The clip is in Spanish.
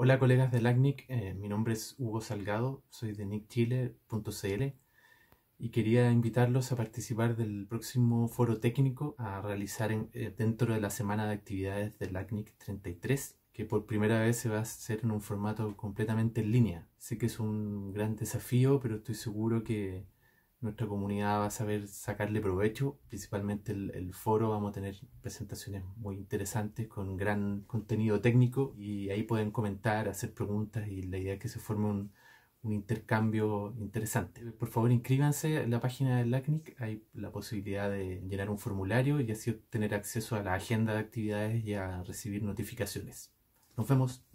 Hola colegas de LACNIC, eh, mi nombre es Hugo Salgado, soy de nickchile.cl y quería invitarlos a participar del próximo foro técnico a realizar eh, dentro de la semana de actividades de LACNIC 33, que por primera vez se va a hacer en un formato completamente en línea. Sé que es un gran desafío, pero estoy seguro que nuestra comunidad va a saber sacarle provecho, principalmente el, foro, vamos a tener presentaciones muy interesantes con gran contenido técnico y ahí pueden comentar, hacer preguntas y la idea es que se forme un, intercambio interesante. Por favor inscríbanse en la página del LACNIC, hay la posibilidad de llenar un formulario y así tener acceso a la agenda de actividades y a recibir notificaciones. Nos vemos.